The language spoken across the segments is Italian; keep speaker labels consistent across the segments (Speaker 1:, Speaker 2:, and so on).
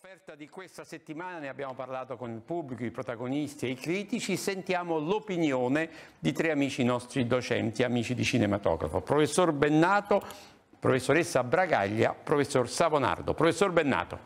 Speaker 1: offerta di questa settimana ne abbiamo parlato con il pubblico, i protagonisti e i critici, sentiamo l'opinione di tre amici nostri docenti, amici di cinematografo, professor Bennato, professoressa Bragaglia, professor Savonardo. Professor Bennato.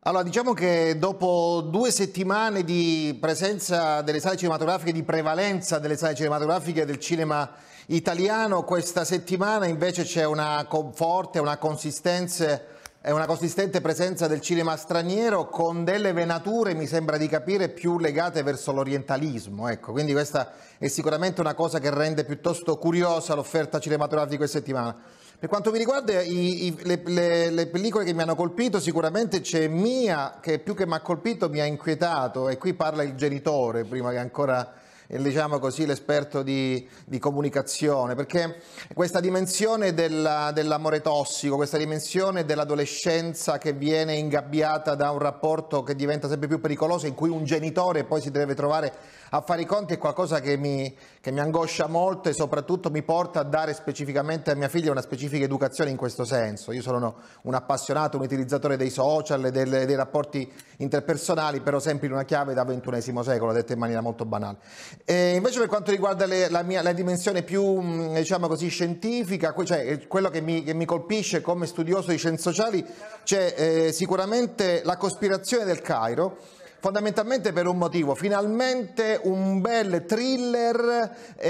Speaker 2: Allora, diciamo che dopo due settimane di presenza delle sale cinematografiche, di prevalenza delle sale cinematografiche del cinema italiano, questa settimana invece c'è una forte, una consistenza è una consistente presenza del cinema straniero con delle venature, mi sembra di capire, più legate verso l'orientalismo. Ecco, quindi questa è sicuramente una cosa che rende piuttosto curiosa l'offerta cinematografica di questa settimana. Per quanto mi riguarda, i, i, le, le, le, pellicole che mi hanno colpito, sicuramente c'è Mia, che più che mi ha colpito mi ha inquietato, e qui parla il genitore, prima che ancora diciamo così, l'esperto di, di, comunicazione, perché questa dimensione della, dell'amore tossico, questa dimensione dell'adolescenza che viene ingabbiata da un rapporto che diventa sempre più pericoloso, in cui un genitore poi si deve trovare a fare i conti, è qualcosa che mi, che mi angoscia molto e soprattutto mi porta a dare specificamente a mia figlia una specifica educazione in questo senso. Io sono un appassionato, un utilizzatore dei social e dei, dei rapporti interpersonali, però sempre in una chiave da XXI secolo, detta in maniera molto banale. E invece per quanto riguarda le, la, mia, la, dimensione più mm, diciamo così, scientifica, cioè eh, quello che mi, che mi, colpisce come studioso di scienze sociali, c'è eh, sicuramente la cospirazione del Cairo fondamentalmente per un motivo, finalmente un bel thriller eh,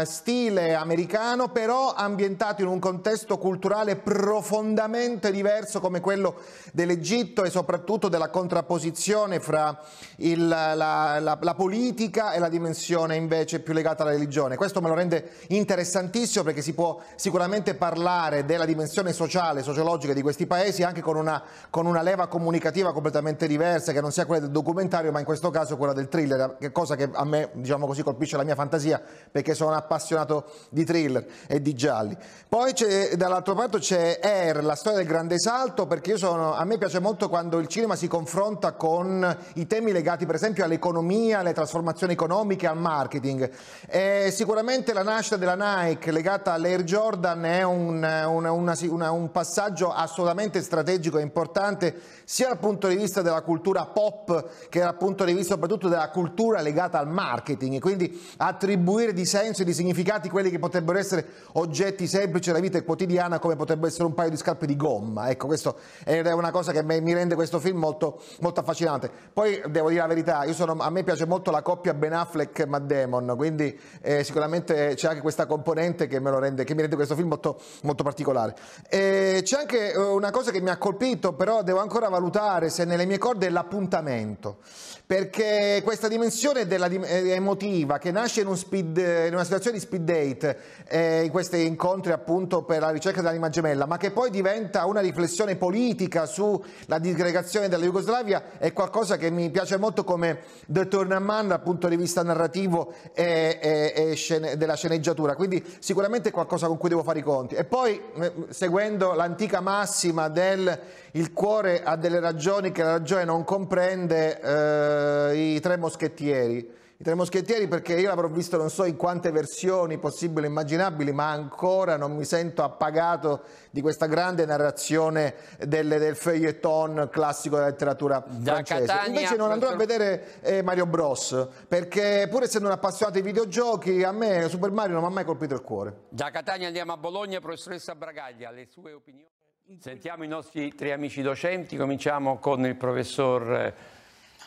Speaker 2: eh, stile americano, però ambientato in un contesto culturale profondamente diverso come quello dell'Egitto e soprattutto della contrapposizione fra il, la, la, la politica e la dimensione invece più legata alla religione. Questo me lo rende interessantissimo perché si può sicuramente parlare della dimensione sociale, sociologica di questi paesi anche con una, con una leva comunicativa completamente diversa che non sia sia quella del documentario ma in questo caso quella del thriller, che cosa che a me diciamo così colpisce la mia fantasia perché sono appassionato di thriller e di gialli. Poi dall'altro parte c'è Air, la storia del grande salto perché sono, a me piace molto quando il cinema si confronta con i temi legati per esempio all'economia, alle trasformazioni economiche, al marketing. E sicuramente la nascita della Nike legata all'Air Jordan è un, una, una, una, un passaggio assolutamente strategico e importante sia dal punto di vista della cultura pop pop che era appunto rivisto soprattutto della cultura legata al marketing e quindi attribuire di senso e di significati quelli che potrebbero essere oggetti semplici della vita quotidiana come potrebbe essere un paio di scarpe di gomma. Ecco, questo è una cosa che mi rende questo film molto, molto affascinante. Poi devo dire la verità, sono, a me piace molto la coppia Ben Affleck e Matt Damon, quindi eh, sicuramente c'è anche questa componente che, rende, che mi rende questo film molto, molto particolare. E eh, c'è anche eh, una cosa che mi ha colpito, però devo ancora valutare se nelle mie corde è l'appuntamento collegamento, perché questa dimensione della, eh, emotiva che nasce in, un speed, in, una situazione di speed date, eh, in questi incontri appunto per la ricerca dell'anima gemella, ma che poi diventa una riflessione politica sulla disgregazione della Jugoslavia, è qualcosa che mi piace molto come The Tournament dal punto di vista narrativo e, e, e scene, della sceneggiatura, quindi sicuramente è qualcosa con cui devo fare i conti. E poi, eh, seguendo l'antica massima del il cuore ha delle ragioni che la ragione non comprende, prende eh, i tre moschettieri. I tre moschettieri perché io l'avrò visto non so in quante versioni possibili e immaginabili, ma ancora non mi sento appagato di questa grande narrazione del, del feuilleton classico della letteratura francese. Invece non andrò a vedere eh, Mario Bros, perché pur essendo un appassionato di videogiochi, a me Super Mario non mi ha mai colpito il cuore.
Speaker 1: Da Catania andiamo a Bologna, professoressa Bragaglia, le sue opinioni? Sentiamo i nostri tre amici docenti, cominciamo con il professor eh,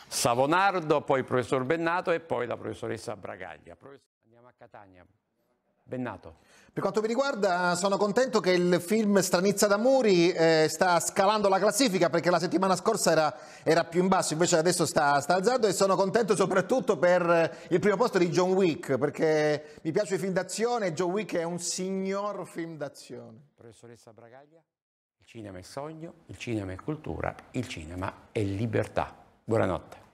Speaker 1: Savonardo, poi il professor Bennato e poi la professoressa Bragaglia. Andiamo a Catania.
Speaker 2: Bennato. Per quanto mi riguarda sono contento che il film Stranizza d'Amuri eh, sta scalando la classifica perché la settimana scorsa era, era più in basso, invece adesso sta, sta, alzando e sono contento soprattutto per eh, il primo posto di John Wick perché mi piace i film d'azione e John Wick è un signor film d'azione. Professoressa Bragaglia.
Speaker 1: Il cinema è sogno, il cinema è cultura, il cinema è libertà. Buonanotte.